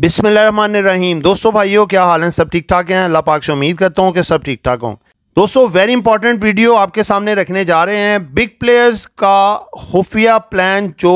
बिसमीम दोस्तों भाइयों क्या हाल है सब ठीक ठाक हैं अल्लाह पाक से उम्मीद करता हूँ कि सब ठीक ठाक हों दोस्तों वेरी इंपॉर्टेंट वीडियो आपके सामने रखने जा रहे हैं बिग प्लेयर्स का खुफिया प्लान जो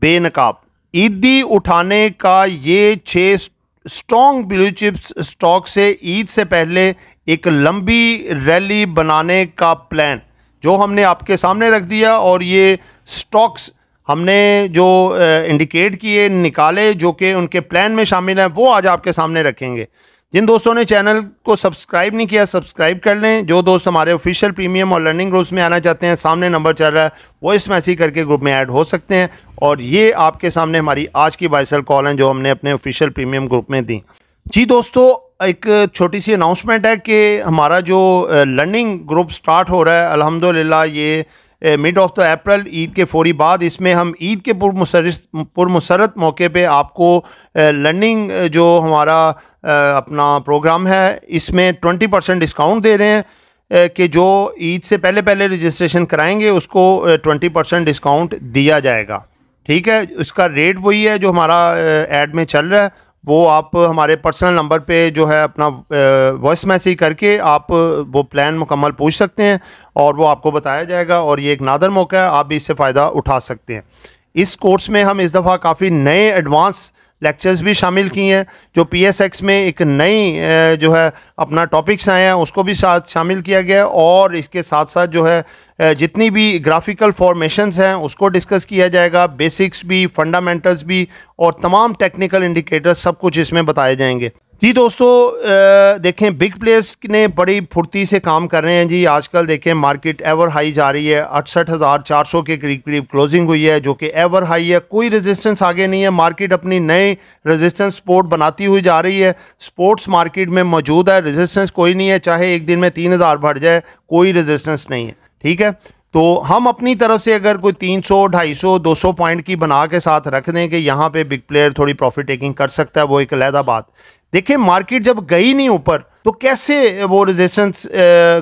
बेनकाब ईदी उठाने का ये छः स्ट्रॉन्ग ब्लू चिप्स स्टॉक से ईद से पहले एक लंबी रैली बनाने का प्लान जो हमने आपके सामने रख दिया और ये स्टॉक्स हमने जो इंडिकेट किए निकाले जो कि उनके प्लान में शामिल हैं वो आज आपके सामने रखेंगे जिन दोस्तों ने चैनल को सब्सक्राइब नहीं किया सब्सक्राइब कर लें जो दोस्त हमारे ऑफिशियल प्रीमियम और लर्निंग ग्रुप्स में आना चाहते हैं सामने नंबर चल रहा है वो इस मैसेज करके ग्रुप में ऐड हो सकते हैं और ये आपके सामने हमारी आज की बाइसल कॉल हैं जो हमने अपने ऑफिशियल प्रीमियम ग्रुप में दी जी दोस्तों एक छोटी सी अनाउंसमेंट है कि हमारा जो लर्निंग ग्रुप स्टार्ट हो रहा है अलहमदिल्ला ये mid of the April Eid के फौरी बाद इसमें हम ईद के पुरमसरत मौके पे आपको लर्निंग जो हमारा अपना प्रोग्राम है इसमें ट्वेंटी परसेंट डिस्काउंट दे रहे हैं कि जो ईद से पहले पहले रजिस्ट्रेशन कराएंगे उसको ट्वेंटी परसेंट डिस्काउंट दिया जाएगा ठीक है इसका रेट वही है जो हमारा एड में चल रहा है वो आप हमारे पर्सनल नंबर पे जो है अपना वॉइस मैसेज करके आप वो प्लान मुकम्मल पूछ सकते हैं और वो आपको बताया जाएगा और ये एक नादर मौका है आप भी इससे फ़ायदा उठा सकते हैं इस कोर्स में हम इस दफ़ा काफ़ी नए एडवांस लेक्चर्स भी शामिल किए हैं जो पीएसएक्स में एक नई जो है अपना टॉपिक्स आए हैं उसको भी साथ शामिल किया गया है और इसके साथ साथ जो है जितनी भी ग्राफिकल फॉर्मेशंस हैं उसको डिस्कस किया जाएगा बेसिक्स भी फंडामेंटल्स भी और तमाम टेक्निकल इंडिकेटर्स सब कुछ इसमें बताए जाएंगे जी दोस्तों देखें बिग प्लेयर्स ने बड़ी फुर्ती से काम कर रहे हैं जी आजकल देखें मार्केट एवर हाई जा रही है अड़सठ हज़ार चार सौ के करीब करीब क्लोजिंग हुई है जो कि एवर हाई है कोई रेजिस्टेंस आगे नहीं है मार्केट अपनी नए रेजिस्टेंस सपोर्ट बनाती हुई जा रही है स्पोर्ट्स मार्केट में मौजूद है रेजिस्टेंस कोई नहीं है चाहे एक दिन में तीन हज़ार बढ़ जाए कोई रेजिस्टेंस नहीं है ठीक है तो हम अपनी तरफ से अगर कोई 300, 250, 200 पॉइंट की बना के साथ रख दें कि यहाँ पे बिग प्लेयर थोड़ी प्रॉफिट टेकिंग कर सकता है वो एक अलहदा बात देखिए मार्केट जब गई नहीं ऊपर तो कैसे वो रेजिस्टेंस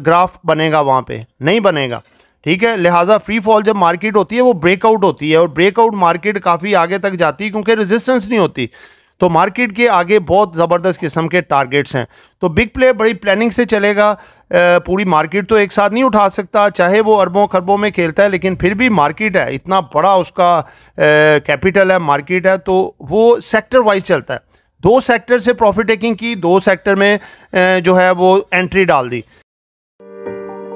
ग्राफ बनेगा वहाँ पे नहीं बनेगा ठीक है लिहाजा फ्री फॉल जब मार्केट होती है वो ब्रेकआउट होती है और ब्रेकआउट मार्केट काफ़ी आगे तक जाती है क्योंकि रजिस्टेंस नहीं होती तो मार्केट के आगे बहुत ज़बरदस्त किस्म के टारगेट्स हैं तो बिग प्ले बड़ी प्लानिंग से चलेगा पूरी मार्केट तो एक साथ नहीं उठा सकता चाहे वो अरबों खरबों में खेलता है लेकिन फिर भी मार्केट है इतना बड़ा उसका कैपिटल है मार्केट है तो वो सेक्टर वाइज चलता है दो सेक्टर से प्रॉफिट टेकिंग की दो सेक्टर में जो है वो एंट्री डाल दी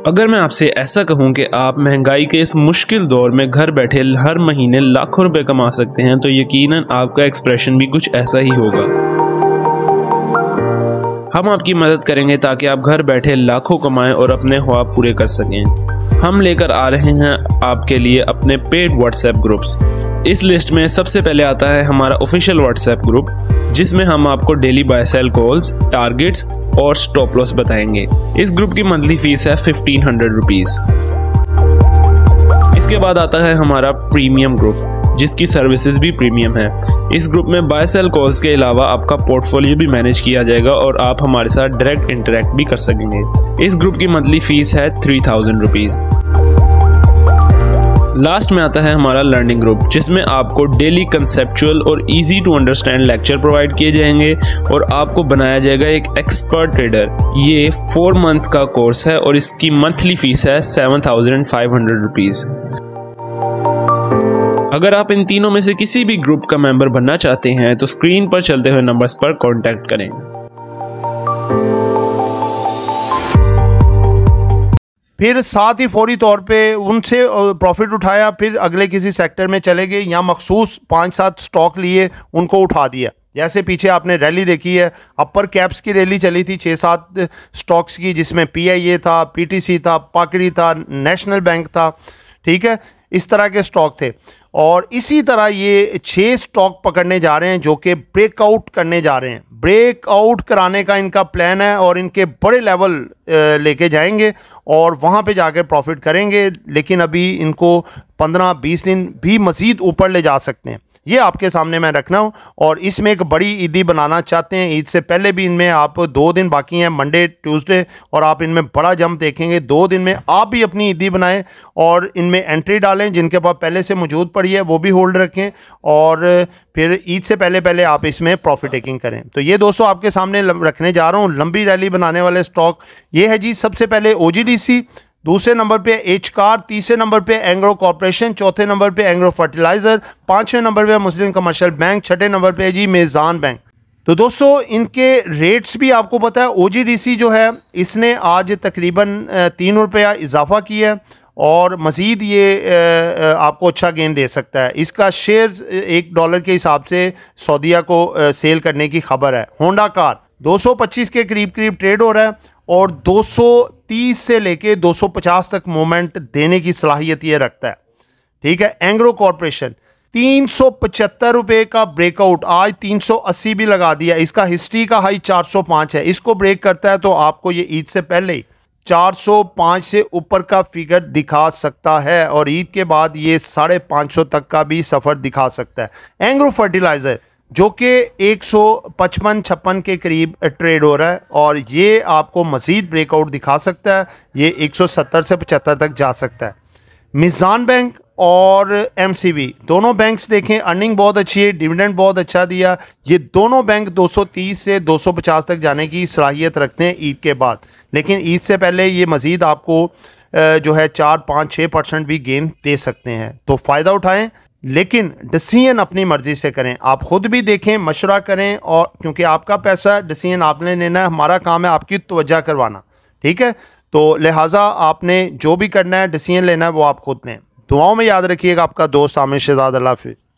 अगर मैं आपसे ऐसा कहूं कि आप महंगाई के इस मुश्किल दौर में घर बैठे हर महीने लाखों रुपए कमा सकते हैं तो यकीनन आपका एक्सप्रेशन भी कुछ ऐसा ही होगा हम आपकी मदद करेंगे ताकि आप घर बैठे लाखों कमाएं और अपने ख्वाब पूरे कर सकें हम लेकर आ रहे हैं आपके लिए अपने पेड व्हाट्सएप ग्रुप्स इस लिस्ट में सबसे पहले आता है हमारा ऑफिशियल व्हाट्सएप ग्रुप जिसमें हम आपको daily buy sell calls targets और स्टॉप लॉस बताएंगे इस ग्रुप की मंथली फीस है फिफ्टीन हंड्रेड रुपीज़ इसके बाद आता है हमारा प्रीमियम ग्रुप जिसकी सर्विसेज भी प्रीमियम है इस ग्रुप में बाय सेल कॉल्स के अलावा आपका पोर्टफोलियो भी मैनेज किया जाएगा और आप हमारे साथ डायरेक्ट इंटरेक्ट भी कर सकेंगे इस ग्रुप की मंथली फीस है थ्री थाउजेंड रुपीज़ लास्ट में आता है हमारा लर्निंग ग्रुप जिसमें आपको डेली कंसेप्चुअल और easy to understand lecture provide किए जाएंगे और आपको बनाया जाएगा एक एक्सपर्ट ट्रेडर ये फोर मंथ का कोर्स है और इसकी मंथली फीस है seven thousand five hundred rupees अगर आप इन तीनों में से किसी भी ग्रुप का मेंबर बनना चाहते हैं तो स्क्रीन पर चलते हुए नंबर्स पर कांटेक्ट करें फिर साथ ही फौरी तौर पे उनसे प्रॉफिट उठाया फिर अगले किसी सेक्टर में चले गए या मखसूस पांच सात स्टॉक लिए उनको उठा दिया जैसे पीछे आपने रैली देखी है अपर कैप्स की रैली चली थी छः सात स्टॉक्स की जिसमें पीआईए था पीटीसी था पाकड़ी था नेशनल बैंक था ठीक है इस तरह के स्टॉक थे और इसी तरह ये छः स्टॉक पकड़ने जा रहे हैं जो कि ब्रेकआउट करने जा रहे हैं ब्रेकआउट कराने का इनका प्लान है और इनके बड़े लेवल लेके जाएंगे और वहाँ पे जाकर प्रॉफिट करेंगे लेकिन अभी इनको 15-20 दिन भी मज़ीद ऊपर ले जा सकते हैं ये आपके सामने मैं रखना हूँ और इसमें एक बड़ी ईदी बनाना चाहते हैं ईद से पहले भी इनमें आप दो दिन बाकी हैं मंडे ट्यूसडे और आप इनमें बड़ा जंप देखेंगे दो दिन में आप भी अपनी ईदी बनाएं और इनमें एंट्री डालें जिनके पास पहले से मौजूद पड़ी है वो भी होल्ड रखें और फिर ईद से पहले पहले आप इसमें प्रॉफिट टेकिंग करें तो ये दोस्तों आपके सामने रखने जा रहा हूँ लंबी रैली बनाने वाले स्टॉक ये है जी सबसे पहले ओ दूसरे नंबर पे एच कार तीसरे नंबर पे एंग्रो कॉरपोरेशन चौथे नंबर पे एंग्रो फर्टिलाइज़र पांचवें नंबर पे मुस्लिम कमर्शियल बैंक छठे नंबर पे जी मेज़ान बैंक तो दोस्तों इनके रेट्स भी आपको पता है ओजीडीसी जो है इसने आज तकरीबन तीन रुपया इजाफा किया है और मज़ीद ये आपको अच्छा गेंद दे सकता है इसका शेयर एक डॉलर के हिसाब से सऊदीया को सेल करने की खबर है होंडा कार दो के करीब करीब ट्रेड हो रहा है और तीस से लेके 250 तक मोमेंट देने की सलाहियत ये रखता है ठीक है एंग्रो कॉरपोरेशन तीन सौ पचहत्तर रुपए का ब्रेकआउट आज तीन सौ अस्सी भी लगा दिया इसका हिस्ट्री का हाई चार सौ पांच है इसको ब्रेक करता है तो आपको ये ईद से पहले ही चार सौ पांच से ऊपर का फिगर दिखा सकता है और ईद के बाद ये साढ़े पाँच सौ तक का भी सफ़र दिखा सकता है एंग्रो फर्टिलाइज़र जो कि एक सौ पचपन छप्पन के करीब ट्रेड हो रहा है और ये आपको मज़ीद ब्रेकआउट दिखा सकता है ये 170 से 75 तक जा सकता है मिज़ान बैंक और एमसीबी दोनों बैंक्स देखें अर्निंग बहुत अच्छी है डिविडेंड बहुत अच्छा दिया ये दोनों बैंक 230 से 250 तक जाने की सलाहियत रखते हैं ईद के बाद लेकिन ईद से पहले ये मज़ीद आपको जो है चार पाँच छः परसेंट भी गेंद दे सकते हैं तो फ़ायदा उठाएँ लेकिन डिसीजन अपनी मर्ज़ी से करें आप ख़ुद भी देखें मशवरा करें और क्योंकि आपका पैसा डिसीजन आपने लेना है हमारा काम है आपकी तोज्जा करवाना ठीक है तो लिहाजा आपने जो भी करना है डिसीजन लेना है वो आप ख़ुद लें दुआओं में याद रखिएगा आपका दोस्त आमिर शहजाद अल्लाह हाफिज़